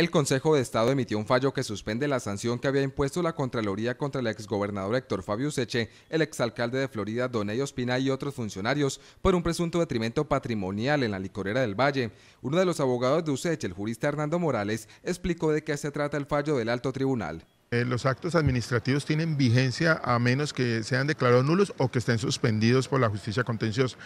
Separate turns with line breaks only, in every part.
el Consejo de Estado emitió un fallo que suspende la sanción que había impuesto la Contraloría contra el exgobernador Héctor Fabio Useche, el exalcalde de Florida Donelio Espina y otros funcionarios por un presunto detrimento patrimonial en la licorera del Valle. Uno de los abogados de Useche, el jurista Hernando Morales, explicó de qué se trata el fallo del alto tribunal.
Eh, los actos administrativos tienen vigencia a menos que sean declarados nulos o que estén suspendidos por la justicia contenciosa.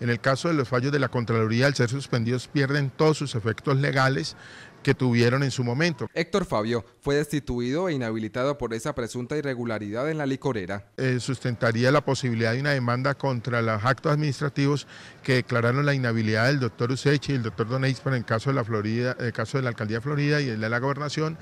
En el caso de los fallos de la Contraloría, al ser suspendidos pierden todos sus efectos legales que tuvieron en su momento.
Héctor Fabio fue destituido e inhabilitado por esa presunta irregularidad en la licorera.
Eh, sustentaría la posibilidad de una demanda contra los actos administrativos que declararon la inhabilidad del doctor Usechi y el doctor Don en el caso de la Florida, caso de la alcaldía de Florida y el de la gobernación,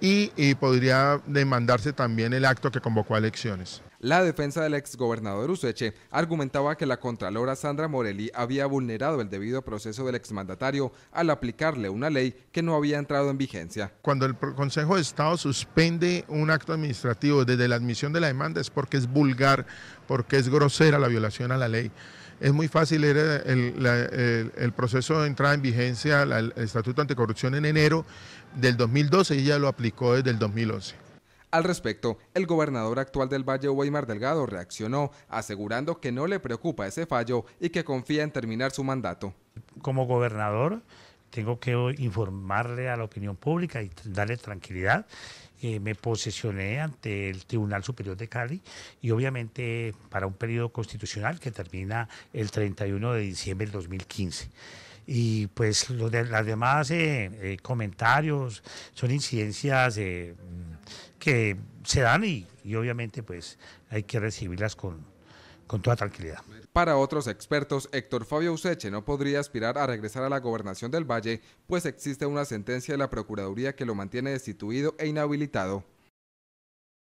y, y podría demandarse también el acto que convocó a elecciones.
La defensa del exgobernador Useche argumentaba que la Contralora Sandra Morelli había vulnerado el debido proceso del exmandatario al aplicarle una ley que no había entrado en vigencia.
Cuando el Consejo de Estado suspende un acto administrativo desde la admisión de la demanda es porque es vulgar, porque es grosera la violación a la ley es muy fácil, eh, el, proceso de entrada en vigencia, el Estatuto Anticorrupción en enero del 2012 y ya lo aplicó desde el 2011.
Al respecto, el gobernador actual del Valle Weimar Delgado reaccionó, asegurando que no le preocupa ese fallo y que confía en terminar su
mandato. Como gobernador, tengo que informarle a la opinión pública y darle tranquilidad. Eh, me posesioné ante el Tribunal Superior de Cali y obviamente para un periodo constitucional que termina el 31 de diciembre del 2015 y pues los las demás eh, eh, comentarios son incidencias que se dan y, obviamente pues hay que recibirlas con, con toda tranquilidad.
Para otros expertos, Héctor Fabio Useche no podría aspirar a regresar a la gobernación del Valle, pues existe una sentencia de la Procuraduría que lo mantiene destituido e inhabilitado.